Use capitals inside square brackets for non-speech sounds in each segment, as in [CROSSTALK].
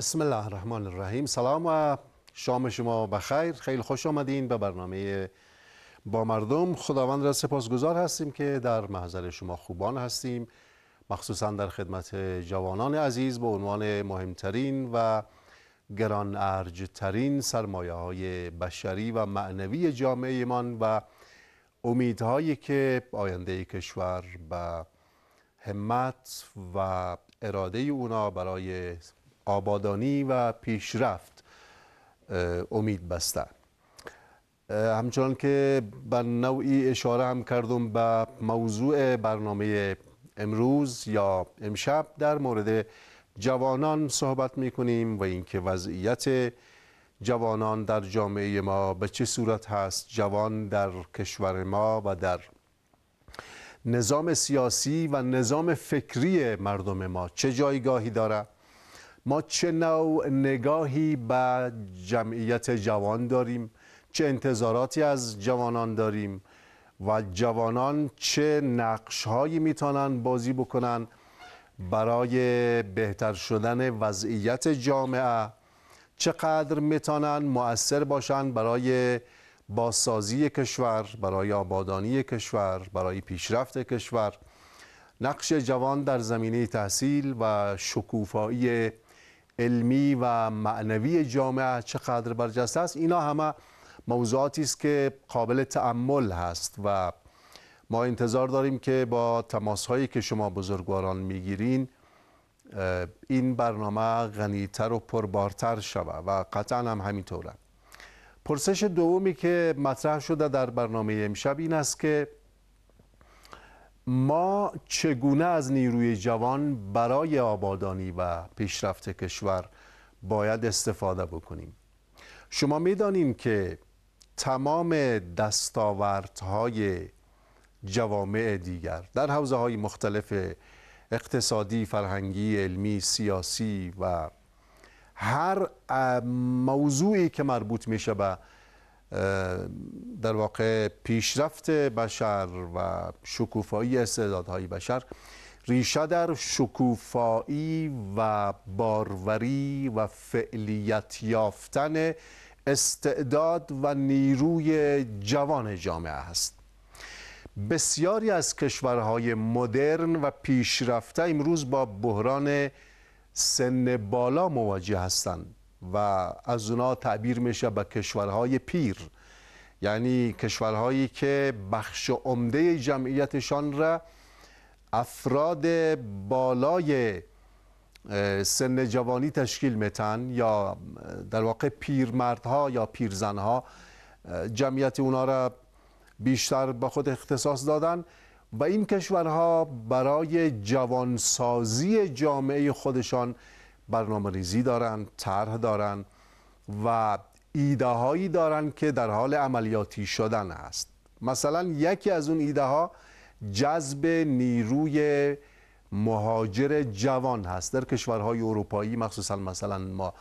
بسم الله الرحمن الرحیم سلام و شام شما بخیر خیلی خوش آمدین به برنامه با مردم خداوند را سپاسگزار هستیم که در محضر شما خوبان هستیم مخصوصا در خدمت جوانان عزیز به عنوان مهمترین و گران ارجترین سرمایه های بشری و معنوی جامعه ایمان و امیدهایی که آینده کشور به همت و اراده اونا برای آبادانی و پیشرفت امید بسته. همچنان که به نوعی اشاره هم کردم به موضوع برنامه امروز یا امشب در مورد جوانان صحبت می کنیم و اینکه وضعیت جوانان در جامعه ما به چه صورت هست جوان در کشور ما و در نظام سیاسی و نظام فکری مردم ما چه جایگاهی دارد ما چه نوع نگاهی به جمعیت جوان داریم چه انتظاراتی از جوانان داریم و جوانان چه نقش هایی میتونن بازی بکنن برای بهتر شدن وضعیت جامعه چقدر میتونن مؤثر باشن برای بازسازی کشور برای آبادانی کشور برای پیشرفت کشور نقش جوان در زمینه تحصیل و شکوفایی علمی و معنوی جامعه چقدر برجسته است اینا همه موضوعاتی است که قابل تعمل هست و ما انتظار داریم که با تماس هایی که شما بزرگواران میگیرین این برنامه غنیتر و پربارتر شود و قطعا هم همینطوره پرسش دومی که مطرح شده در برنامه امشب این است که ما چگونه از نیروی جوان برای آبادانی و پیشرفت کشور باید استفاده بکنیم شما میدانیم که تمام دستاوردهای جوامع دیگر در حوزه های مختلف اقتصادی، فرهنگی، علمی، سیاسی و هر موضوعی که مربوط میشه به در واقع پیشرفت بشر و شکوفایی استعدادهای بشر ریشه در شکوفایی و باروری و فعلیت یافتن استعداد و نیروی جوان جامعه است بسیاری از کشورهای مدرن و پیشرفته امروز با بحران سن بالا مواجه هستند و از اونا تعبیر میشه به کشورهای پیر یعنی کشورهایی که بخش عمده جمعیتشان را افراد بالای سن جوانی تشکیل میتن یا در واقع پیرمردها یا پیرزنها جمعیت اونا را بیشتر به خود اختصاص دادن و این کشورها برای جوانسازی جامعه خودشان برنامه ریزی دارن طرح دارند و ایده هایی که در حال عملیاتی شدن است مثلا یکی از اون ایده ها جذب نیروی مهاجر جوان هست در کشورهای اروپایی مخصوصا مثلا ما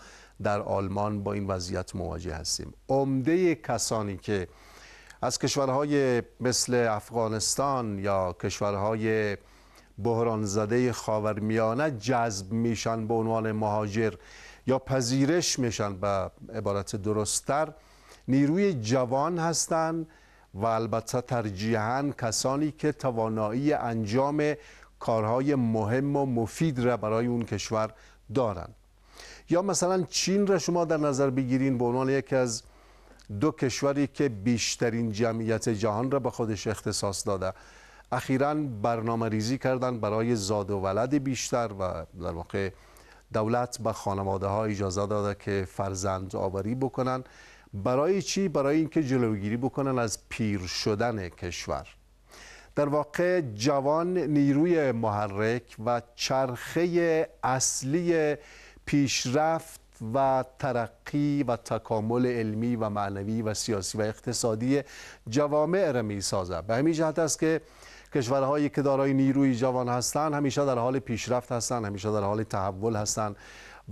در آلمان با این وضعیت مواجه هستیم عمده کسانی که از کشورهای مثل افغانستان یا کشورهای بحران زده خاورمیانه جذب میشن به عنوان مهاجر یا پذیرش میشن به عبارت درستتر نیروی جوان هستند و البته ترجیحاً کسانی که توانایی انجام کارهای مهم و مفید را برای اون کشور دارند یا مثلا چین را شما در نظر بگیرین به عنوان یکی از دو کشوری که بیشترین جمعیت جهان را به خودش اختصاص داده اخیرا برنامه ریزی کردن برای زاد و ولد بیشتر و در واقع دولت به خانواده ها اجازه داده که فرزند آوری بکنن برای چی؟ برای اینکه جلوگیری بکنن از پیر شدن کشور در واقع جوان نیروی محرک و چرخه اصلی پیشرفت و ترقی و تکامل علمی و معنوی و سیاسی و اقتصادی جوامع را می به همین جهت است که کشورهایی که دارای نیروی جوان هستند همیشه در حال پیشرفت هستند همیشه در حال تحول هستند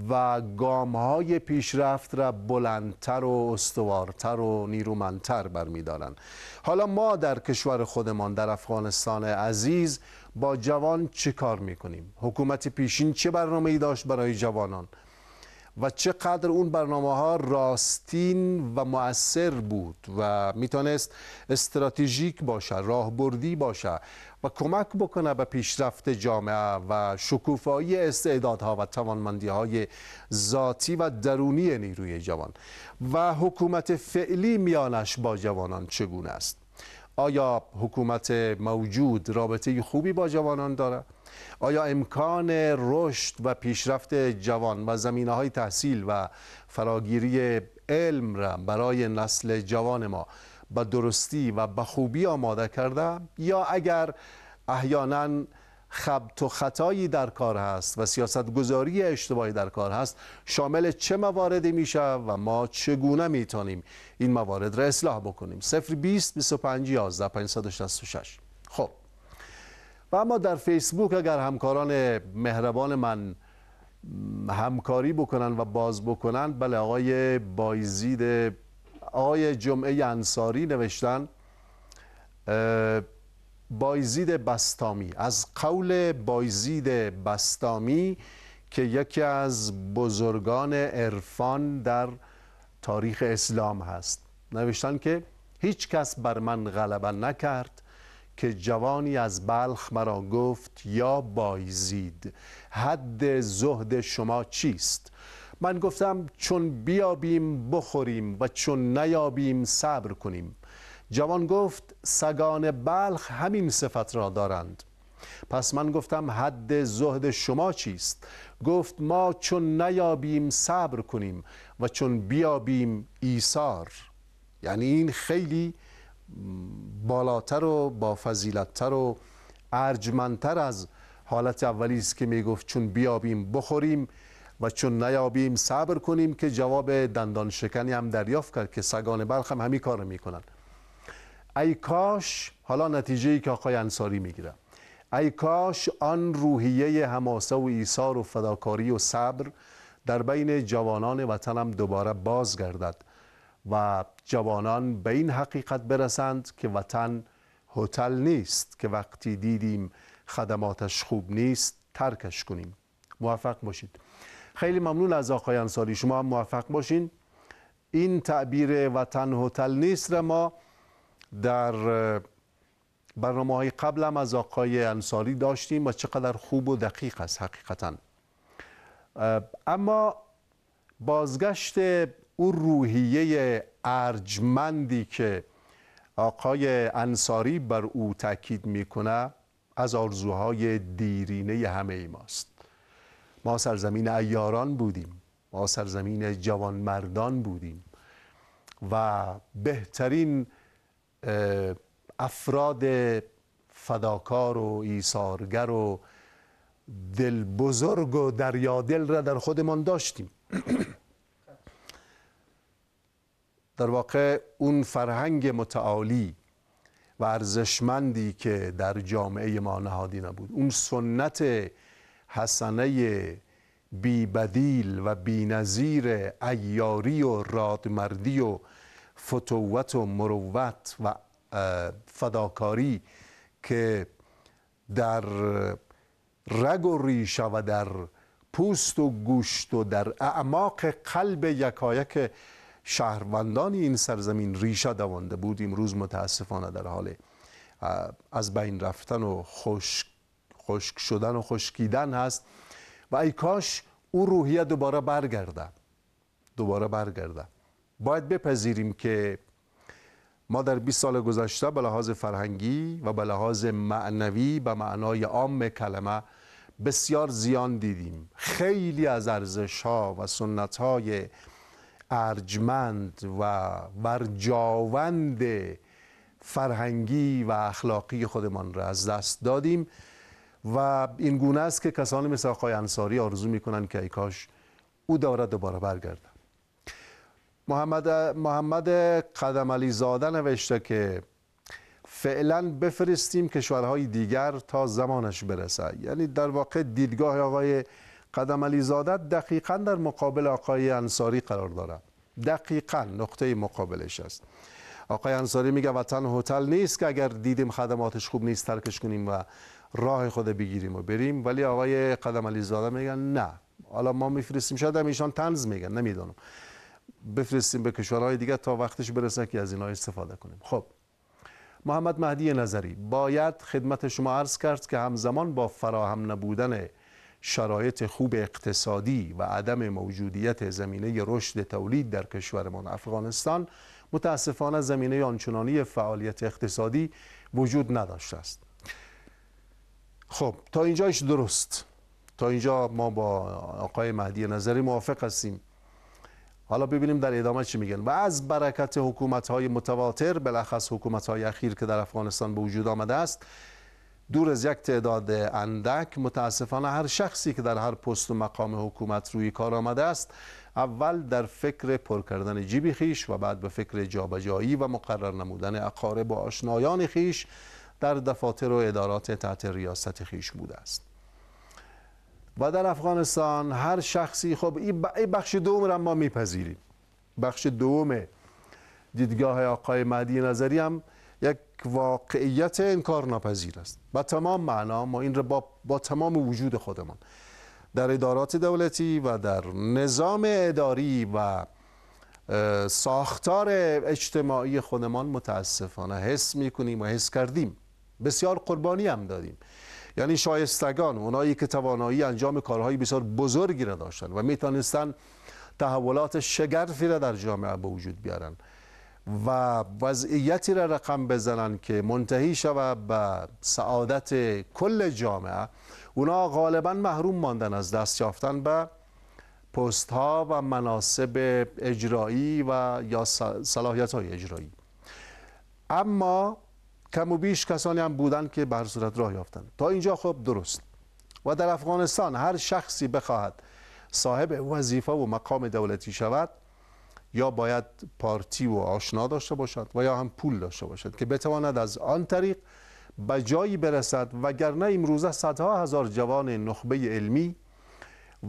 و گام های پیشرفت را بلندتر و استوارتر و نیرومندتر برمیدارند حالا ما در کشور خودمان در افغانستان عزیز با جوان چه کار میکنیم حکومت پیشین چه برنامه ای داشت برای جوانان و چقدر اون برنامه ها راستین و مؤثر بود و میتونست استراتژیک باشه راهبردی باشه و کمک بکنه به پیشرفت جامعه و شکوفایی استعدادها و توانمندی های ذاتی و درونی نیروی جوان و حکومت فعلی میانش با جوانان چگونه است آیا حکومت موجود رابطه خوبی با جوانان داره؟ آیا امکان رشد و پیشرفت جوان و زمینه های تحصیل و فراگیری علم را برای نسل جوان ما به درستی و به خوبی آماده کرده یا اگر احیانا خبت و خطایی در کار هست و سیاست گذاری اشتباهی در کار هست شامل چه مواردی میشه و ما چگونه میتونیم این موارد را اصلاح بکنیم 020 25 11 566 خب و اما در فیسبوک اگر همکاران مهربان من همکاری بکنن و باز بکنن بله آقای بایزید آقای جمعه انصاری نوشتن بایزید بستامی از قول بایزید بستامی که یکی از بزرگان عرفان در تاریخ اسلام هست نوشتن که هیچ کس بر من غلبه نکرد که جوانی از بلخ مرا گفت یا بایزید حد زهد شما چیست من گفتم چون بیابیم بخوریم و چون نیابیم صبر کنیم جوان گفت سگان بلخ همین صفت را دارند پس من گفتم حد زهد شما چیست گفت ما چون نیابیم صبر کنیم و چون بیابیم ایثار یعنی این خیلی بالاتر و با فضیلتتر و ارجمندتر از حالت اولی است که میگفت چون بیابیم بخوریم و چون نیابیم صبر کنیم که جواب دندان شکنی هم دریافت کرد که سگان بلخ هم همین کار میکنند ای کاش حالا نتیجه ای که آقای انصاری میگیره ای کاش آن روحیه حماسه و ایثار و فداکاری و صبر در بین جوانان وطنم دوباره بازگردد و جوانان به این حقیقت برسند که وطن هتل نیست که وقتی دیدیم خدماتش خوب نیست ترکش کنیم موفق باشید خیلی ممنون از آقای انصاری شما هم موفق باشین این تعبیر وطن هتل نیست را ما در برنامه های قبل هم از آقای انصاری داشتیم و چقدر خوب و دقیق است حقیقتا اما بازگشت او روحیه ارجمندی که آقای انصاری بر او تاکید میکنه از آرزوهای دیرینه همه ماست ما سرزمین ایاران بودیم ما سرزمین جوانمردان بودیم و بهترین افراد فداکار و ایثارگر و دل بزرگ و دریادل را در خودمان داشتیم [CLEARS THROAT] در واقع اون فرهنگ متعالی و ارزشمندی که در جامعه ما نهادی نبود اون سنت حسنه بی بدیل و بی نظیر ایاری و رادمردی و فتوت و مروت و فداکاری که در رگ و ریشه و در پوست و گوشت و در اعماق قلب یکایک شهروندان این سرزمین ریشه دوانده بود امروز متاسفانه در حال از بین رفتن و خشک شدن و خشکیدن هست و ای کاش او روحیه دوباره برگرده دوباره برگرده باید بپذیریم که ما در 20 سال گذشته به لحاظ فرهنگی و به لحاظ معنوی به معنای عام کلمه بسیار زیان دیدیم خیلی از ارزش ها و سنت های ارجمند و برجاوند فرهنگی و اخلاقی خودمان را از دست دادیم و این گونه است که کسانی مثل آقای انصاری آرزو میکنند که ای کاش او دارد دوباره برگردد. محمد, محمد قدم علی زاده نوشته که فعلا بفرستیم کشورهای دیگر تا زمانش برسه یعنی در واقع دیدگاه آقای قدم علی زاده دقیقا در مقابل آقای انصاری قرار دارد دقیقا نقطه مقابلش است آقای انصاری میگه وطن هتل نیست که اگر دیدیم خدماتش خوب نیست ترکش کنیم و راه خود بگیریم و بریم ولی آقای قدم علی زاده میگن نه حالا ما میفرستیم شاید ایشان تنز میگن نمیدونم بفرستیم به کشورهای دیگه تا وقتش برسه که از اینا استفاده کنیم خب محمد مهدی نظری باید خدمت شما عرض کرد که همزمان با فراهم نبودن شرایط خوب اقتصادی و عدم موجودیت زمینه رشد تولید در کشورمان افغانستان متاسفانه زمینه آنچنانی فعالیت اقتصادی وجود نداشته است خب تا اینجاش درست تا اینجا ما با آقای مهدی نظری موافق هستیم حالا ببینیم در ادامه چی میگن و از برکت حکومت های متواتر بلخص حکومت های اخیر که در افغانستان به وجود آمده است دور از یک تعداد اندک متاسفانه هر شخصی که در هر پست و مقام حکومت روی کار آمده است اول در فکر پر کردن جیب خیش و بعد به فکر جابجایی و مقرر نمودن اقارب و آشنایان خیش در دفاتر و ادارات تحت ریاست خیش بوده است و در افغانستان هر شخصی خب این بخش دوم را ما میپذیریم بخش دوم دیدگاه آقای مهدی نظری هم یک واقعیت انکار نپذیر است به تمام معنا ما این را با, با تمام وجود خودمان در ادارات دولتی و در نظام اداری و ساختار اجتماعی خودمان متاسفانه حس میکنیم و حس کردیم بسیار قربانی هم دادیم یعنی شایستگان اونایی که توانایی انجام کارهای بسیار بزرگی را داشتن و میتونستن تحولات شگرفی را در جامعه به وجود بیارن و وضعیتی را رقم بزنند که منتهی شود به سعادت کل جامعه اونا غالبا محروم ماندن از دست یافتن به پست ها و مناسب اجرایی و یا صلاحیت های اجرایی اما کم و بیش کسانی هم بودن که بر صورت راه یافتن تا اینجا خب درست و در افغانستان هر شخصی بخواهد صاحب وظیفه و مقام دولتی شود یا باید پارتی و آشنا داشته باشد و یا هم پول داشته باشد که بتواند از آن طریق به جایی برسد وگرنه امروزه صدها هزار جوان نخبه علمی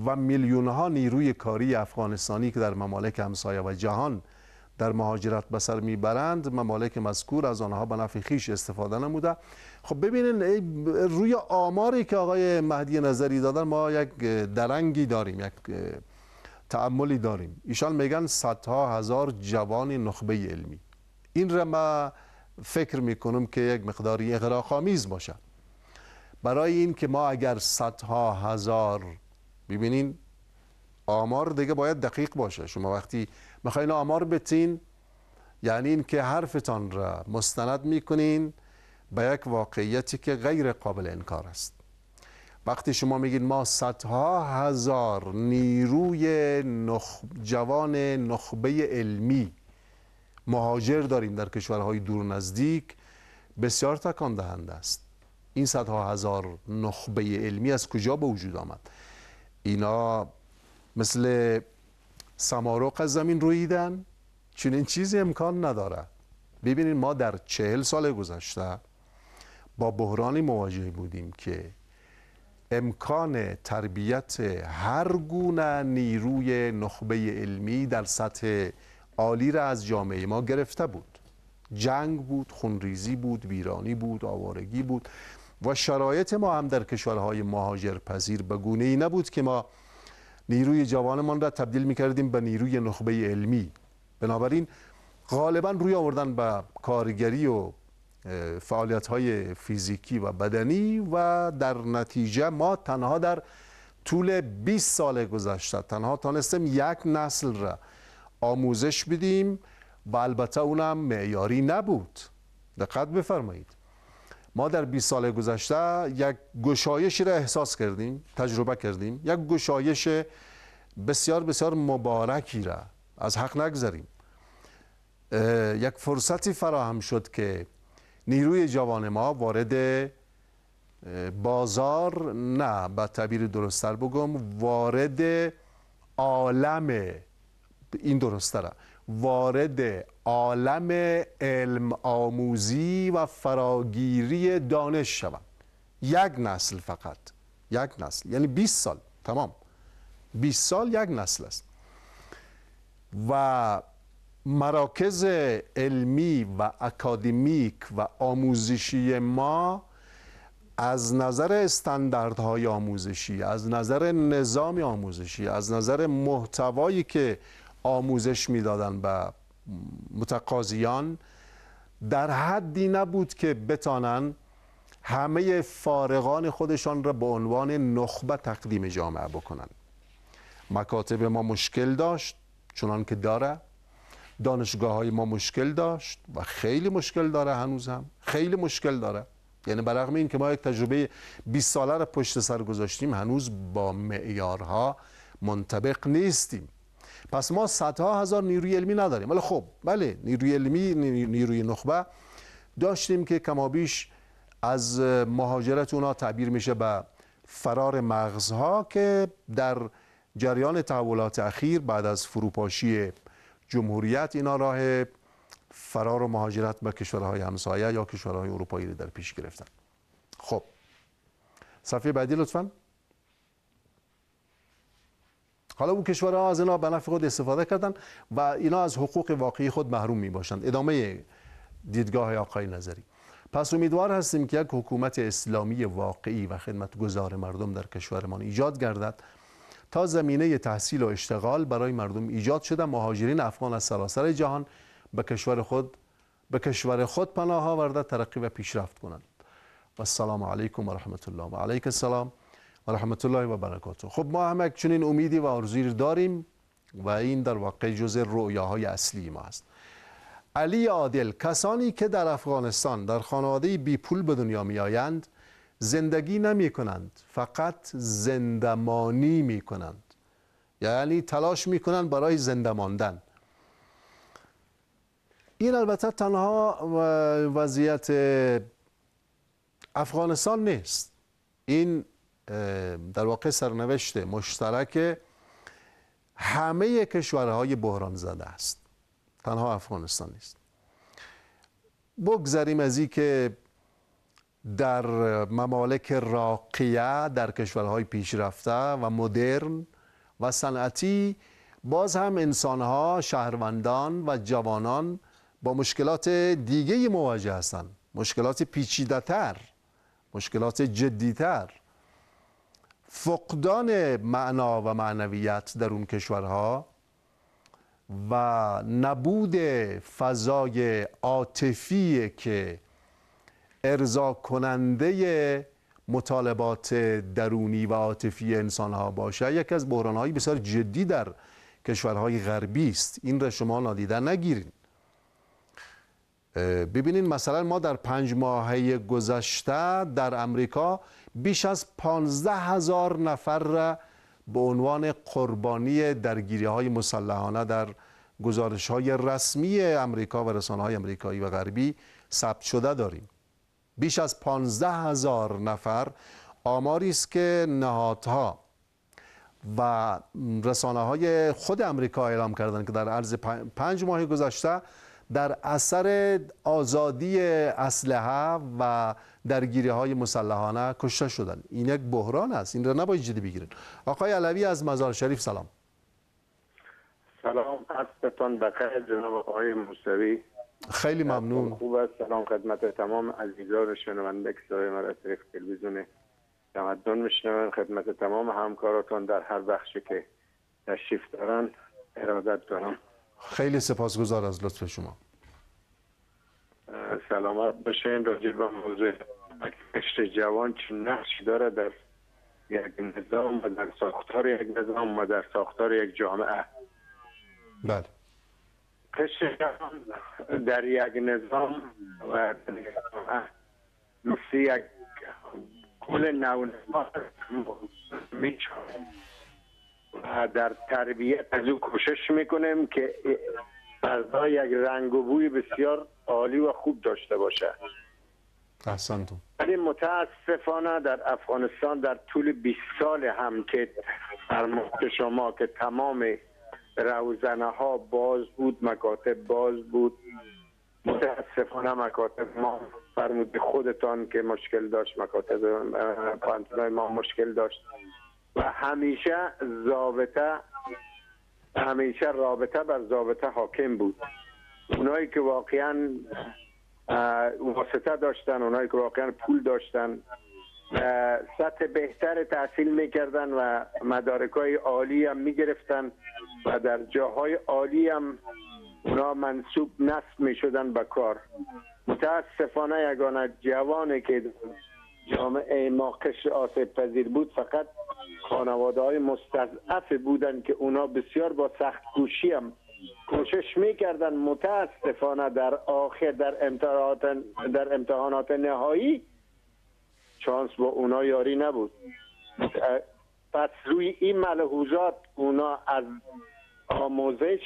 و میلیون ها نیروی کاری افغانستانی که در ممالک همسایه و جهان در مهاجرت به سر میبرند ممالک مذکور از آنها به نفع خیش استفاده نموده خب ببینید روی آماری که آقای مهدی نظری دادن ما یک درنگی داریم یک تعملی داریم ایشان میگن صدها هزار جوان نخبه علمی این را ما فکر میکنم که یک مقداری اغراق‌آمیز باشه. برای این که ما اگر صدها هزار ببینین آمار دیگه باید دقیق باشه شما وقتی میخواین آمار بتین یعنی اینکه حرفتان را مستند میکنین به یک واقعیتی که غیر قابل انکار است وقتی شما میگید ما صدها هزار نیروی نخ... جوان نخبه علمی مهاجر داریم در کشورهای دور نزدیک بسیار تکان دهنده است این صدها هزار نخبه علمی از کجا به وجود آمد اینا مثل سمارق از زمین رویدن چون این چیزی امکان نداره ببینید ما در چهل سال گذشته با بحرانی مواجه بودیم که امکان تربیت هر گونه نیروی نخبه علمی در سطح عالی را از جامعه ما گرفته بود جنگ بود خونریزی بود ویرانی بود آوارگی بود و شرایط ما هم در کشورهای مهاجرپذیر به گونه ای نبود که ما نیروی جوانمان را تبدیل می کردیم به نیروی نخبه علمی بنابراین غالبا روی آوردن به کارگری و فعالیت های فیزیکی و بدنی و در نتیجه ما تنها در طول 20 سال گذشته تنها تانستیم یک نسل را آموزش بدیم و البته اونم معیاری نبود دقت بفرمایید ما در 20 سال گذشته یک گشایشی را احساس کردیم تجربه کردیم یک گشایش بسیار بسیار مبارکی را از حق نگذاریم یک فرصتی فراهم شد که نیروی جوان ما وارد بازار نه به تعبیر درستتر بگم وارد عالم این درستتر وارد عالم علم آموزی و فراگیری دانش شوند یک نسل فقط یک نسل یعنی 20 سال تمام 20 سال یک نسل است و مراکز علمی و اکادمیک و آموزشی ما از نظر استانداردهای آموزشی از نظر نظام آموزشی از نظر محتوایی که آموزش میدادن به متقاضیان در حدی نبود که بتانن همه فارغان خودشان را به عنوان نخبه تقدیم جامعه بکنن مکاتب ما مشکل داشت چنان که داره دانشگاه های ما مشکل داشت و خیلی مشکل داره هنوز هم خیلی مشکل داره یعنی برغم این که ما یک تجربه 20 ساله را پشت سر گذاشتیم هنوز با معیارها منطبق نیستیم پس ما صدها هزار نیروی علمی نداریم ولی خب بله نیروی علمی نیروی نخبه داشتیم که کمابیش از مهاجرت اونا تعبیر میشه به فرار مغزها که در جریان تحولات اخیر بعد از فروپاشی جمهوریت اینا راه فرار و مهاجرت به کشورهای همسایه یا کشورهای اروپایی رو در پیش گرفتن خب صفحه بعدی لطفا حالا اون کشورها از اینا به نفع خود استفاده کردن و اینا از حقوق واقعی خود محروم می باشند ادامه دیدگاه آقای نظری پس امیدوار هستیم که یک حکومت اسلامی واقعی و گذار مردم در کشورمان ایجاد گردد تا زمینه تحصیل و اشتغال برای مردم ایجاد شده مهاجرین افغان از سراسر جهان به کشور خود به کشور خود پناه آورده ترقی و پیشرفت کنند و السلام علیکم و رحمت الله و علیک السلام و رحمت الله و برکاته خب ما هم چنین امیدی و آرزویی داریم و این در واقع جزء رؤیاهای اصلی ما است علی عادل کسانی که در افغانستان در خانواده بی پول به دنیا می آیند زندگی نمی کنند فقط زندمانی می کنند یعنی تلاش می کنند برای زنده ماندن این البته تنها وضعیت افغانستان نیست این در واقع سرنوشت مشترک همه کشورهای بحران زده است تنها افغانستان نیست بگذریم از این که در ممالک راقیه در کشورهای پیشرفته و مدرن و صنعتی باز هم انسانها شهروندان و جوانان با مشکلات دیگه مواجه هستند مشکلات پیچیدهتر مشکلات تر، فقدان معنا و معنویت در اون کشورها و نبود فضای عاطفی که ارضا کننده مطالبات درونی و عاطفی انسان ها باشه یکی از بحران های بسیار جدی در کشورهای غربی است این را شما نادیده نگیرید ببینید مثلا ما در پنج ماهه گذشته در امریکا بیش از پانزده هزار نفر را به عنوان قربانی درگیری های مسلحانه در گزارش های رسمی امریکا و رسانه های امریکایی و غربی ثبت شده داریم بیش از 15 هزار نفر آماری است که نهادها و رسانه های خود امریکا اعلام کردند که در عرض پنج ماه گذشته در اثر آزادی اسلحه و درگیری های مسلحانه کشته شدند این یک بحران است این را نباید جدی بگیرید آقای علوی از مزار شریف سلام سلام عصرتان بخیر جناب آقای موسوی خیلی خب، ممنون خوب است سلام خدمت تمام عزیزان شنونده کسای ما از طریق تلویزیون تمدن میشنون خدمت تمام همکاراتان در هر بخشی که تشریف دارن ارادت دارم خیلی سپاسگزار از لطف شما سلامت باشین راجع به موضوع کشت جوان چه نقشی داره در یک نظام و در ساختار یک نظام و در ساختار یک جامعه بله در یک نظام و مثل یک کل نونما و در تربیت از او کوشش میکنیم که فضا یک رنگ و بوی بسیار عالی و خوب داشته باشه اصلا ولی متاسفانه در افغانستان در طول 20 سال هم که فرمود شما که تمام روزنه ها باز بود مکاتب باز بود متاسفانه مکاتب ما فرمود خودتان که مشکل داشت مکاتب پانتنای ما مشکل داشت و همیشه زابطه همیشه رابطه بر زابطه حاکم بود اونایی که واقعا واسطه داشتن اونایی که واقعا پول داشتن سطح بهتر تحصیل میکردن و مدارک های عالی هم میگرفتن و در جاهای عالی هم اونا منصوب نصب میشدن به کار متاسفانه یگانه جوانی که جامعه ما قش آسیب پذیر بود فقط خانواده های مستضعف بودن که اونا بسیار با سخت کوشی هم کوشش میکردن متاسفانه در آخر در امتحانات, در امتحانات نهایی چانس با اونا یاری نبود پس روی این ملحوظات اونا از آموزش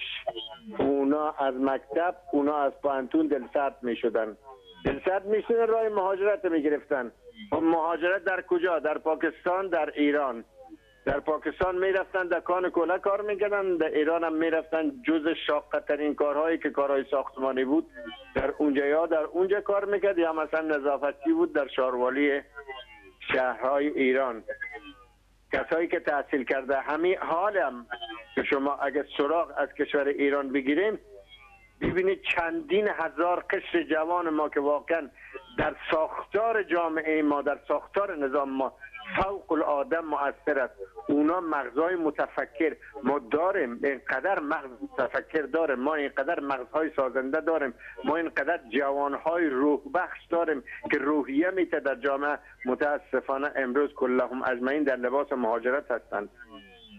اونا از مکتب اونا از پانتون دلسرد می شدن دلسرد می شدن راه مهاجرت می گرفتن خب مهاجرت در کجا؟ در پاکستان در ایران در پاکستان میرفتن در کان کوله کار میکردن در ایران هم میرفتن جز شاقترین کارهایی که کارهای ساختمانی بود در اونجا یا در اونجا کار میکرد یا مثلا نظافتی بود در شاروالی شهرهای ایران کسایی که تحصیل کرده همین هم که شما اگر سراغ از کشور ایران بگیریم ببینید چندین هزار قشر جوان ما که واقعا در ساختار جامعه ما در ساختار نظام ما فوق العاده مؤثر است اونا مغزهای متفکر ما داریم اینقدر مغز متفکر داریم ما اینقدر مغزهای سازنده داریم ما اینقدر جوانهای روح بخش داریم که روحیه میته در جامعه متاسفانه امروز کلهم اجمعین در لباس مهاجرت هستند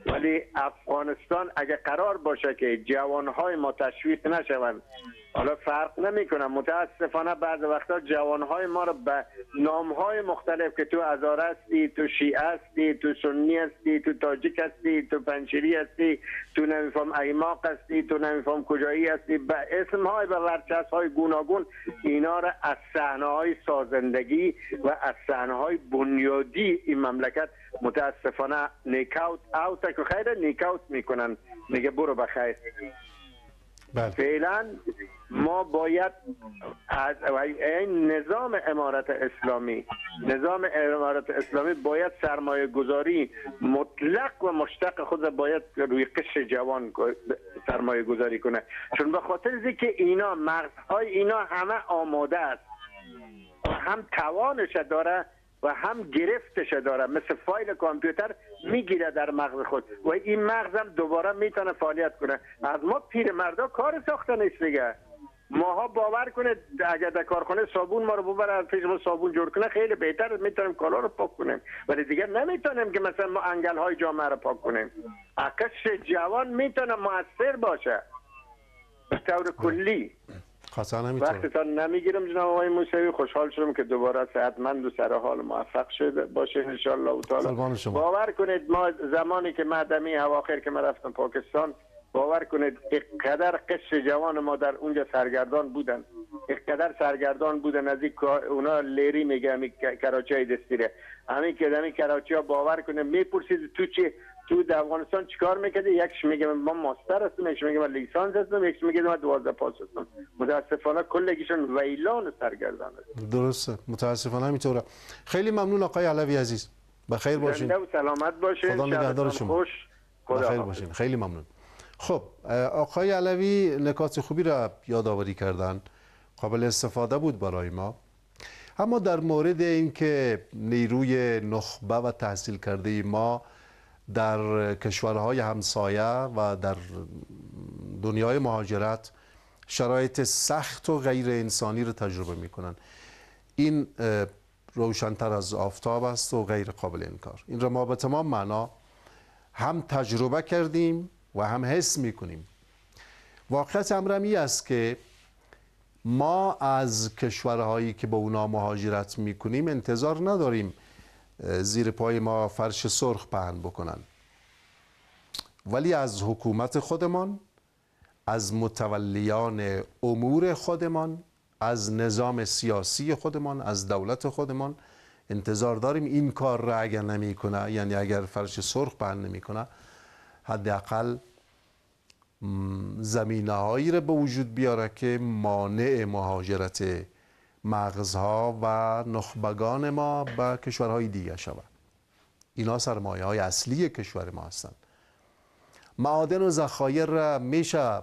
ولی افغانستان اگه قرار باشه که جوانهای ما تشویق نشوند حالا فرق نمیکنم متاسفانه بعض وقتا جوانهای ما رو به نامهای مختلف که تو ازار هستی تو شیعه هستی تو سنی هستی تو تاجیک هستی تو پنچری هستی تو نمیفهم ایماق هستی تو نمیفهم کجایی هستی به اسمهای به ورچست های گوناگون اینا رو از صحنه های سازندگی و از صحنه های بنیادی این مملکت متاسفانه نیکاوت اوت که خیر نیکاوت میکنن میگه برو بخیر بله. فعلا ما باید از این نظام امارت اسلامی نظام امارت اسلامی باید سرمایه گذاری مطلق و مشتق خود باید روی قش جوان سرمایه گذاری کنه چون به خاطر که اینا مغزهای اینا همه آماده است هم توانش داره و هم گرفتشه داره مثل فایل کامپیوتر میگیره در مغز خود و این مغزم دوباره میتونه فعالیت کنه از ما مردا کار ساخته نیست دیگه ماها باور کنه اگر در کارخانه صابون ما رو ببره از پیش صابون جور کنه خیلی بهتر میتونیم کالا رو پاک کنیم ولی دیگه نمیتونیم که مثلا ما انگل های جامعه رو پاک کنیم عکس جوان میتونه موثر باشه به طور کلی وقتی تا نمیگیرم جناب آقای موسوی خوشحال شدم که دوباره صحتمند و سر حال موفق شده باشه ان شاء الله تعالی باور کنید ما زمانی که معدمی اواخر که من رفتم پاکستان باور کنید اینقدر قش جوان ما در اونجا سرگردان بودن اینقدر سرگردان بودن از اونا لری میگه کراچه کراچی دستیره همین که همین کراچی ها باور کنه میپرسید تو چی تو افغانستان چیکار میکرده یکش میگه من ماستر هستم یکش میگه من لیسانس هستم یکش میگه من دوازده پاس هستم متاسفانه کلگیشون ویلان سرگردان درسته متاسفانه همینطوره خیلی ممنون آقای علوی عزیز بخیر باشین و سلامت باشین خدا نگهدار شما خوش باشین خیلی ممنون خب آقای علوی نکات خوبی را یادآوری کردن قابل استفاده بود برای ما اما در مورد اینکه نیروی نخبه و تحصیل کرده ما در کشورهای همسایه و در دنیای مهاجرت شرایط سخت و غیر انسانی رو تجربه میکنن این روشنتر از آفتاب است و غیر قابل انکار این را ما به تمام معنا هم تجربه کردیم و هم حس میکنیم واقعیت امرمی است که ما از کشورهایی که به اونا مهاجرت میکنیم انتظار نداریم زیر پای ما فرش سرخ پهن بکنن ولی از حکومت خودمان از متولیان امور خودمان از نظام سیاسی خودمان از دولت خودمان انتظار داریم این کار را اگر کنه یعنی اگر فرش سرخ پهن نمیکنه حداقل زمینه هایی را به وجود بیاره که مانع مهاجرت مغزها و نخبگان ما به کشورهای دیگه شود اینا سرمایه های اصلی کشور ما هستند معادن و ذخایر را میشه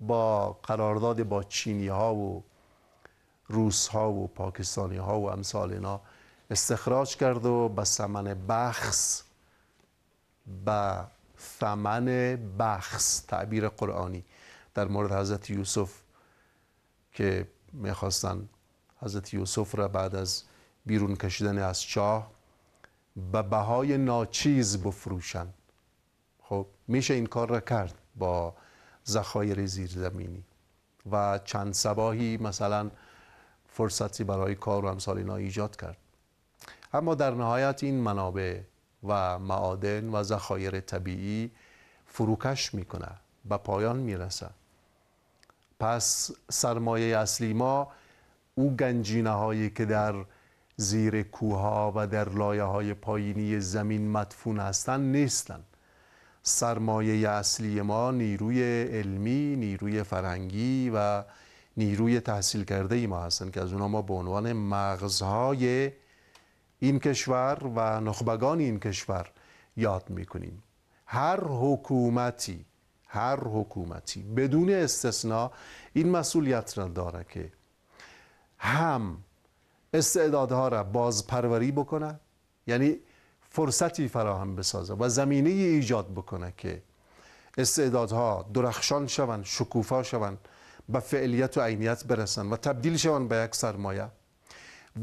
با قرارداد با چینی ها و روس ها و پاکستانی ها و امثال اینا استخراج کرد و به ثمن بخص به ثمن بخص تعبیر قرآنی در مورد حضرت یوسف که میخواستن حضرت یوسف را بعد از بیرون کشیدن از چاه به بهای ناچیز بفروشند خب میشه این کار را کرد با ذخایر زیرزمینی و چند سباهی مثلا فرصتی برای کار و امثال اینا ایجاد کرد اما در نهایت این منابع و معادن و زخایر طبیعی فروکش میکنه به پایان میرسه پس سرمایه اصلی ما او گنجینه هایی که در زیر کوها و در لایه های پایینی زمین مدفون هستند نیستند سرمایه اصلی ما نیروی علمی، نیروی فرنگی و نیروی تحصیل کرده ای ما هستند که از اونها ما به عنوان مغزهای این کشور و نخبگان این کشور یاد میکنیم هر حکومتی هر حکومتی بدون استثنا این مسئولیت را داره که هم استعدادها را بازپروری بکنه یعنی فرصتی فراهم بسازه و زمینه ایجاد بکنه که استعدادها درخشان شوند شکوفا شوند به فعلیت و عینیت برسند و تبدیل شوند به یک سرمایه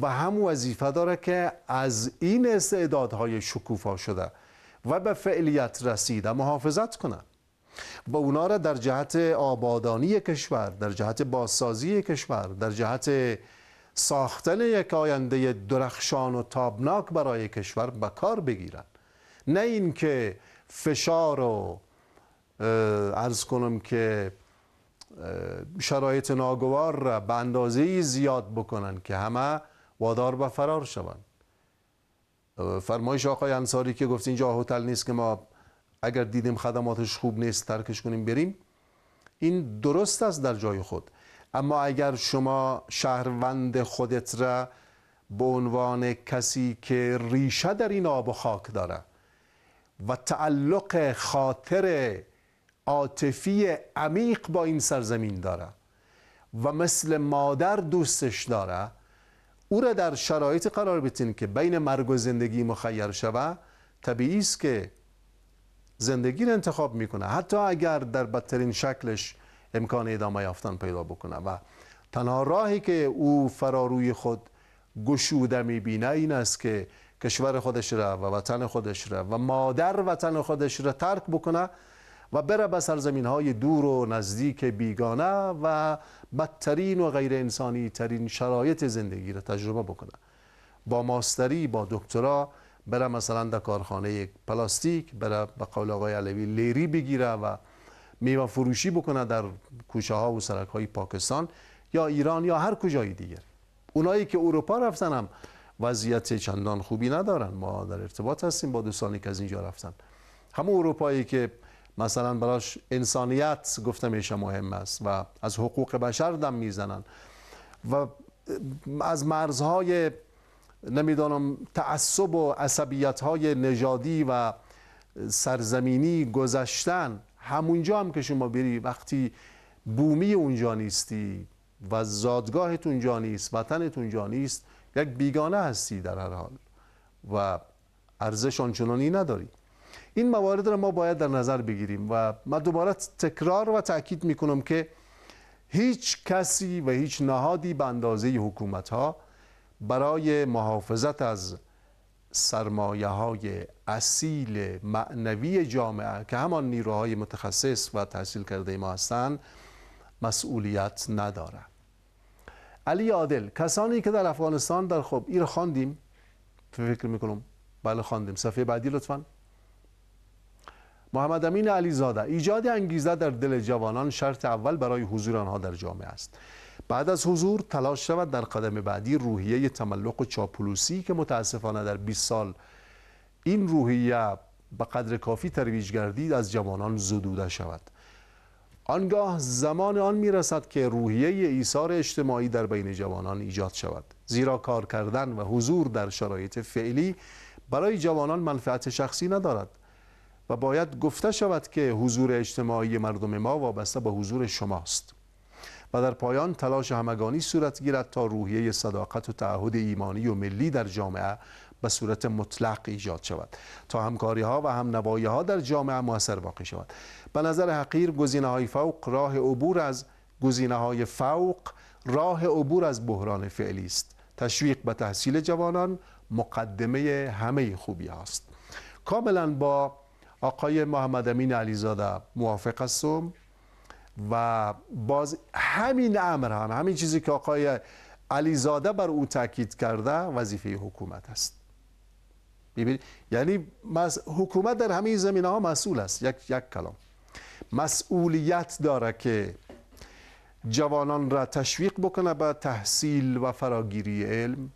و هم وظیفه داره که از این استعدادهای شکوفا شده و به فعلیت رسیده محافظت کنه با اونا را در جهت آبادانی کشور در جهت بازسازی کشور در جهت ساختن یک آینده درخشان و تابناک برای کشور به کار بگیرن نه اینکه فشار و ارز کنم که شرایط ناگوار را به اندازه زیاد بکنن که همه وادار به فرار شوند فرمایش آقای انصاری که گفت اینجا هتل نیست که ما اگر دیدیم خدماتش خوب نیست ترکش کنیم بریم این درست است در جای خود اما اگر شما شهروند خودت را به عنوان کسی که ریشه در این آب و خاک داره و تعلق خاطر عاطفی عمیق با این سرزمین داره و مثل مادر دوستش داره او را در شرایط قرار بتین که بین مرگ و زندگی مخیر شوه طبیعی است که زندگی رو انتخاب میکنه حتی اگر در بدترین شکلش امکان ادامه یافتن پیدا بکنه و تنها راهی که او فراروی خود گشوده میبینه این است که کشور خودش را و وطن خودش را و مادر وطن خودش را ترک بکنه و بره به سرزمین های دور و نزدیک بیگانه و بدترین و غیر انسانی ترین شرایط زندگی را تجربه بکنه با ماستری با دکترا بره مثلا در کارخانه پلاستیک بره به قول آقای علوی لیری بگیره و میوه فروشی بکنه در کوچه ها و سرک های پاکستان یا ایران یا هر کجای دیگر اونایی که اروپا رفتن هم وضعیت چندان خوبی ندارن ما در ارتباط هستیم با دوستانی که از اینجا رفتن همون اروپایی که مثلا براش انسانیت گفته میشه مهم است و از حقوق بشر دم میزنن و از مرزهای نمیدانم تعصب و عصبیت های نژادی و سرزمینی گذشتن همونجا هم که شما بری وقتی بومی اونجا نیستی و زادگاهت اونجا نیست وطنت اونجا نیست یک بیگانه هستی در هر حال و ارزش آنچنانی نداری این موارد را ما باید در نظر بگیریم و من دوباره تکرار و تأکید میکنم که هیچ کسی و هیچ نهادی به اندازه حکومت ها برای محافظت از سرمایه های اصیل معنوی جامعه که همان نیروهای متخصص و تحصیل کرده ما هستند مسئولیت نداره. علی عادل کسانی که در افغانستان در خب ایر خواندیم فکر میکنم بله خواندیم صفحه بعدی لطفا محمد امین علیزاده ایجاد انگیزه در دل جوانان شرط اول برای حضور آنها در جامعه است بعد از حضور تلاش شود در قدم بعدی روحیه تملق و چاپلوسی که متاسفانه در 20 سال این روحیه به قدر کافی ترویج گردید از جوانان زدوده شود آنگاه زمان آن رسد که روحیه ایثار اجتماعی در بین جوانان ایجاد شود زیرا کار کردن و حضور در شرایط فعلی برای جوانان منفعت شخصی ندارد و باید گفته شود که حضور اجتماعی مردم ما وابسته به حضور شماست و در پایان تلاش همگانی صورت گیرد تا روحیه صداقت و تعهد ایمانی و ملی در جامعه به صورت مطلق ایجاد شود تا همکاری ها و هم ها در جامعه موثر واقع شود به نظر حقیر گزینه های فوق راه عبور از گزینه های فوق راه عبور از بحران فعلی است تشویق به تحصیل جوانان مقدمه همه خوبی است. کاملا با آقای محمد امین علیزاده موافق هستم و باز همین امر هم همین چیزی که آقای علیزاده بر او تاکید کرده وظیفه حکومت است ببینید یعنی حکومت در همه زمینه ها مسئول است یک یک کلام مسئولیت داره که جوانان را تشویق بکنه به تحصیل و فراگیری علم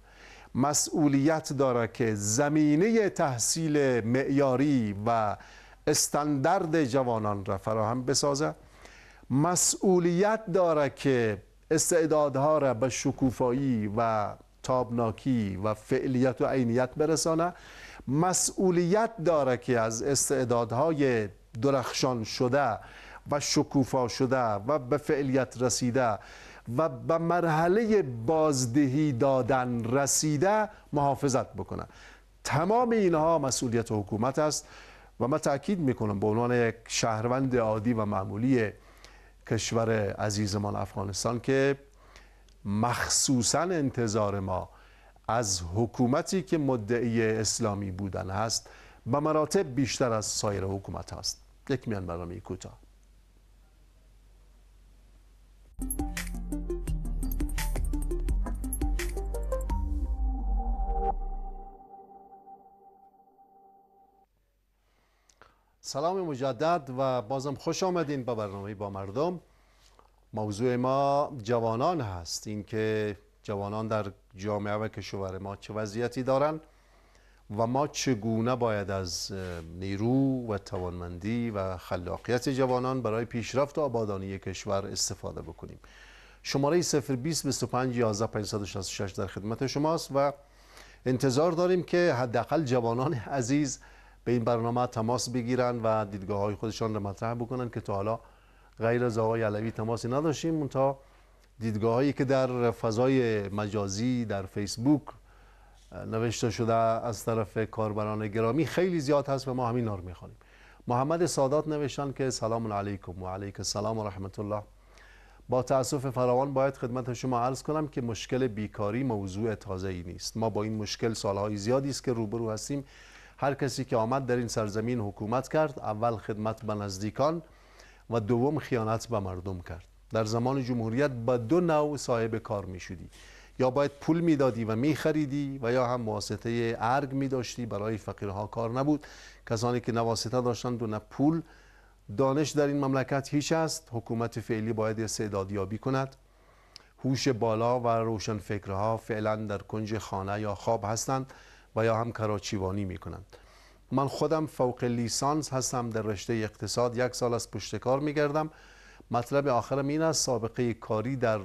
مسئولیت داره که زمینه تحصیل معیاری و استاندارد جوانان را فراهم بسازه مسئولیت داره که استعدادها را به شکوفایی و تابناکی و فعلیت و عینیت برسانه مسئولیت داره که از استعدادهای درخشان شده و شکوفا شده و به فعلیت رسیده و به مرحله بازدهی دادن رسیده محافظت بکنه تمام اینها مسئولیت حکومت است و من تاکید میکنم به عنوان یک شهروند عادی و معمولی کشور عزیزمان افغانستان که مخصوصا انتظار ما از حکومتی که مدعی اسلامی بودن هست به مراتب بیشتر از سایر حکومت هست یک میان برنامه کوتاه سلام مجدد و بازم خوش آمدین به برنامه با مردم موضوع ما جوانان هست اینکه جوانان در جامعه و کشور ما چه وضعیتی دارند و ما چگونه باید از نیرو و توانمندی و خلاقیت جوانان برای پیشرفت و آبادانی کشور استفاده بکنیم شماره 020 25 در خدمت شماست و انتظار داریم که حداقل جوانان عزیز به این برنامه تماس بگیرن و دیدگاه های خودشان را مطرح بکنن که تا حالا غیر از آقای علوی تماسی نداشتیم تا دیدگاه هایی که در فضای مجازی در فیسبوک نوشته شده از طرف کاربران گرامی خیلی زیاد هست و ما همین نار میخوانیم محمد سادات نوشتن که سلام علیکم و علیکم السلام و رحمت الله با تاسف فراوان باید خدمت شما عرض کنم که مشکل بیکاری موضوع تازه ای نیست ما با این مشکل سالهای زیادی است که روبرو هستیم هر کسی که آمد در این سرزمین حکومت کرد اول خدمت به نزدیکان و دوم خیانت به مردم کرد در زمان جمهوریت به دو نوع صاحب کار می یا باید پول میدادی و می خریدی و یا هم واسطه ارگ می داشتی برای فقیرها کار نبود کسانی که نواسطه داشتند و نه پول دانش در این مملکت هیچ است حکومت فعلی باید استعدادیابی کند هوش بالا و روشن فکرها فعلا در کنج خانه یا خواب هستند و یا هم کراچیوانی میکنند من خودم فوق لیسانس هستم در رشته اقتصاد یک سال از پشت کار گردم مطلب آخرم این است سابقه کاری در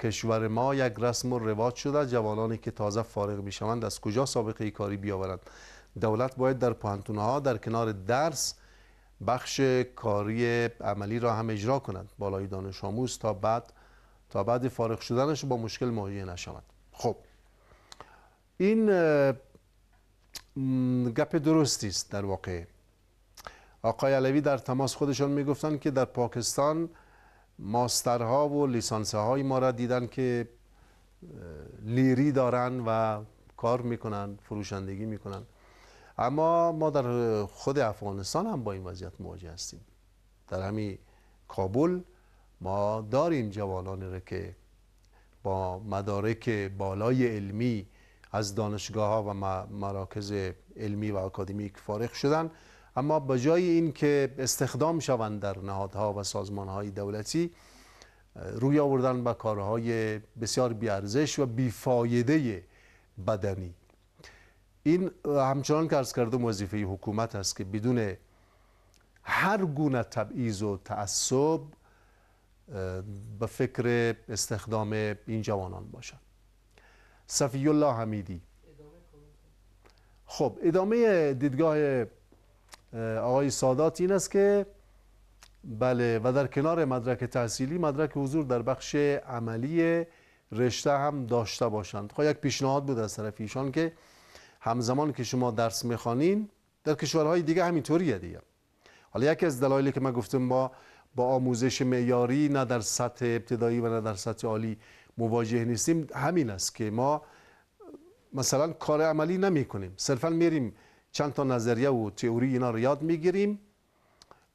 کشور ما یک رسم و رواج شده جوانانی که تازه فارغ میشوند از کجا سابقه کاری بیاورند دولت باید در پانتونه ها در کنار درس بخش کاری عملی را هم اجرا کنند بالای دانش آموز تا بعد تا بعد فارغ شدنش با مشکل مواجه نشود خب این گپ درستی است در واقع آقای علوی در تماس خودشان میگفتند که در پاکستان ماسترها و لیسانسه های ما را دیدن که لیری دارن و کار میکنن فروشندگی میکنن اما ما در خود افغانستان هم با این وضعیت مواجه هستیم در همین کابل ما داریم جوانانی را که با مدارک بالای علمی از دانشگاه ها و مراکز علمی و اکادمیک فارغ شدند اما به جای این که استخدام شوند در نهادها و سازمان های دولتی روی آوردن به کارهای بسیار بیارزش و بیفایده بدنی این همچنان که ارز کردم وظیفه حکومت است که بدون هر گونه تبعیض و تعصب به فکر استخدام این جوانان باشد. صفی الله حمیدی خب ادامه دیدگاه آقای سادات این است که بله و در کنار مدرک تحصیلی مدرک حضور در بخش عملی رشته هم داشته باشند خب یک پیشنهاد بود از طرف ایشان که همزمان که شما درس میخوانین در کشورهای دیگه همینطوریه دیگه حالا یکی از دلایلی که من گفتم با با آموزش معیاری نه در سطح ابتدایی و نه در سطح عالی مواجه نیستیم همین است که ما مثلا کار عملی نمی کنیم صرفا میریم چند تا نظریه و تئوری اینا رو یاد میگیریم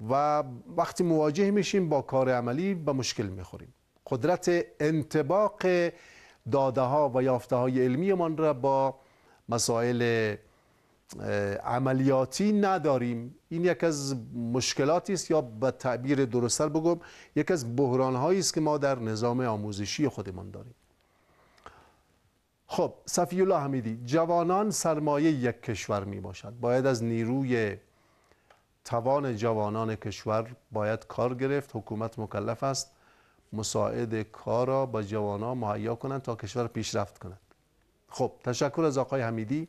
و وقتی مواجه میشیم با کار عملی به مشکل میخوریم قدرت انتباق داده ها و یافته های علمی من را با مسائل عملیاتی نداریم این یک از مشکلاتی است یا به تعبیر درستر بگم یک از بحران هایی است که ما در نظام آموزشی خودمان داریم خب صفی الله حمیدی جوانان سرمایه یک کشور می باشد باید از نیروی توان جوانان کشور باید کار گرفت حکومت مکلف است مساعد کار را با جوانان مهیا کنند تا کشور پیشرفت کند خب تشکر از آقای حمیدی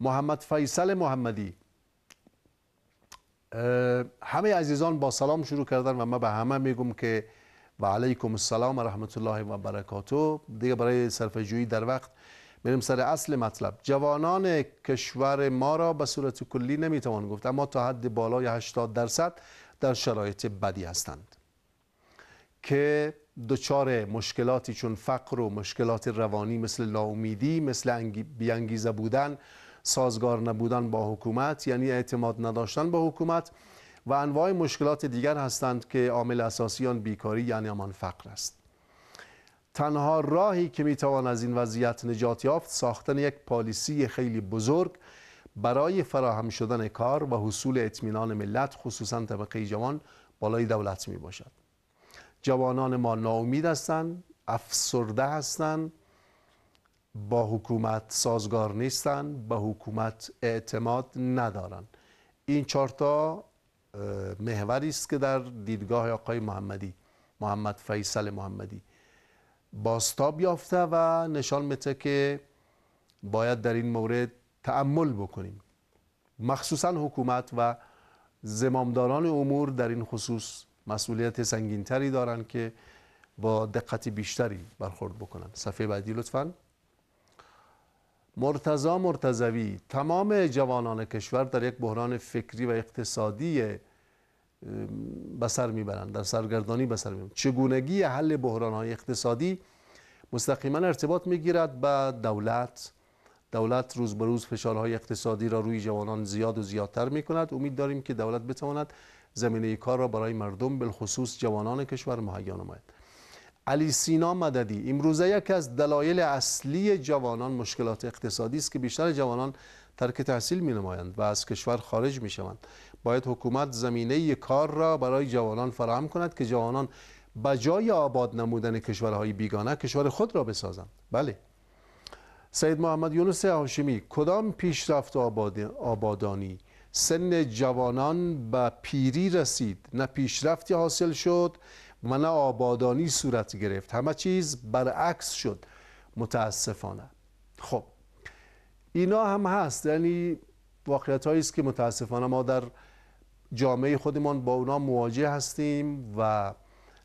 محمد فیصل محمدی همه عزیزان با سلام شروع کردن و ما به همه میگم که و علیکم السلام و رحمت الله و برکاته دیگه برای جویی در وقت بریم سر اصل مطلب جوانان کشور ما را به صورت کلی نمیتوان گفت اما تا حد بالای 80 درصد در شرایط بدی هستند که دچار مشکلاتی چون فقر و مشکلات روانی مثل ناامیدی مثل بیانگیزه بودن سازگار نبودن با حکومت یعنی اعتماد نداشتن با حکومت و انواع مشکلات دیگر هستند که عامل اساسی آن بیکاری یعنی آمان فقر است تنها راهی که میتوان از این وضعیت نجات یافت ساختن یک پالیسی خیلی بزرگ برای فراهم شدن کار و حصول اطمینان ملت خصوصا طبقه جوان بالای دولت می باشد جوانان ما ناامید هستند افسرده هستند با حکومت سازگار نیستن به حکومت اعتماد ندارن این چهارتا محوری است که در دیدگاه آقای محمدی محمد فیصل محمدی باستاب یافته و نشان میده که باید در این مورد تعمل بکنیم مخصوصا حکومت و زمامداران امور در این خصوص مسئولیت سنگینتری دارند که با دقت بیشتری برخورد بکنن صفحه بعدی لطفاً مرتزا مرتزوی تمام جوانان کشور در یک بحران فکری و اقتصادی بسر میبرند در سرگردانی بسر میبرند چگونگی حل بحران های اقتصادی مستقیما ارتباط میگیرد به دولت دولت روز به روز فشارهای اقتصادی را روی جوانان زیاد و زیادتر می کند امید داریم که دولت بتواند زمینه کار را برای مردم بالخصوص جوانان کشور مهیا نماید علی سینا مددی امروزه یکی از دلایل اصلی جوانان مشکلات اقتصادی است که بیشتر جوانان ترک تحصیل می نمایند و از کشور خارج می شوند باید حکومت زمینه کار را برای جوانان فراهم کند که جوانان جای آباد نمودن کشورهای بیگانه کشور خود را بسازند بله سید محمد یونس هاشمی کدام پیشرفت آبادانی سن جوانان به پیری رسید نه پیشرفتی حاصل شد و نه آبادانی صورت گرفت همه چیز برعکس شد متاسفانه خب اینا هم هست یعنی واقعیت است که متاسفانه ما در جامعه خودمان با اونا مواجه هستیم و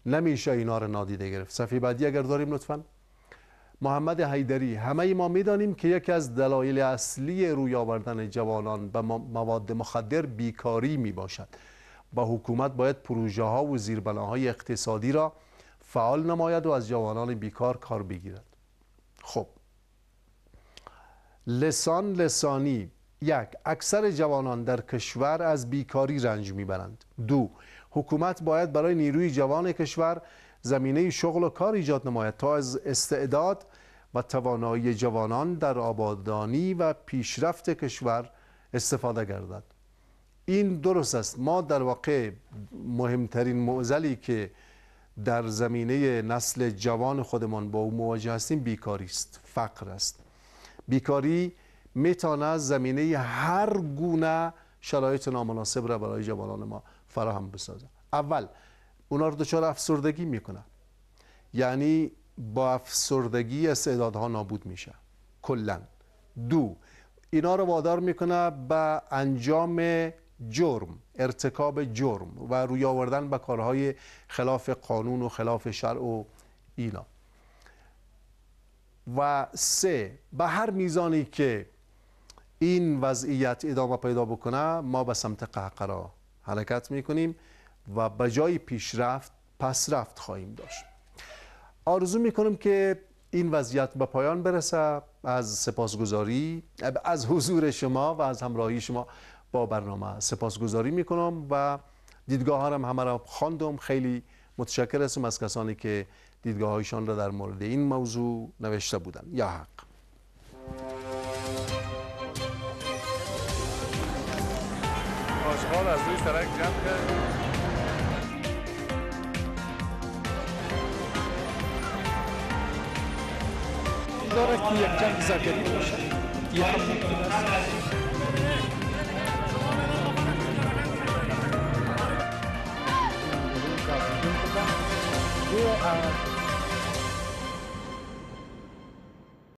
نمیشه اینا رو نادیده گرفت صفحه بعدی اگر داریم لطفا محمد حیدری همه ما میدانیم که یکی از دلایل اصلی روی آوردن جوانان به مواد مخدر بیکاری می باشد با حکومت باید پروژه ها و زیربناهای اقتصادی را فعال نماید و از جوانان بیکار کار بگیرد خب لسان لسانی یک اکثر جوانان در کشور از بیکاری رنج میبرند دو حکومت باید برای نیروی جوان کشور زمینه شغل و کار ایجاد نماید تا از استعداد و توانایی جوانان در آبادانی و پیشرفت کشور استفاده گردد این درست است ما در واقع مهمترین معضلی که در زمینه نسل جوان خودمان با او مواجه هستیم بیکاری است فقر است بیکاری میتانه زمینه هر گونه شرایط نامناسب را برای جوانان ما فراهم بسازد اول اونا رو دچار افسردگی میکنه یعنی با افسردگی استعدادها نابود میشه کلا دو اینا رو وادار میکنه به انجام جرم ارتکاب جرم و روی آوردن به کارهای خلاف قانون و خلاف شرع و اینا و سه به هر میزانی که این وضعیت ادامه پیدا بکنه ما به سمت قهقرا حرکت میکنیم و به جای پیشرفت پسرفت خواهیم داشت آرزو میکنم که این وضعیت به پایان برسه از سپاسگزاری از حضور شما و از همراهی شما با برنامه سپاسگزاری میکنم و دیدگاه ها هم همه را خواندم خیلی متشکر هستم از کسانی که دیدگاه هایشان را در مورد این موضوع نوشته بودند یا حق از روی که یک We are uh,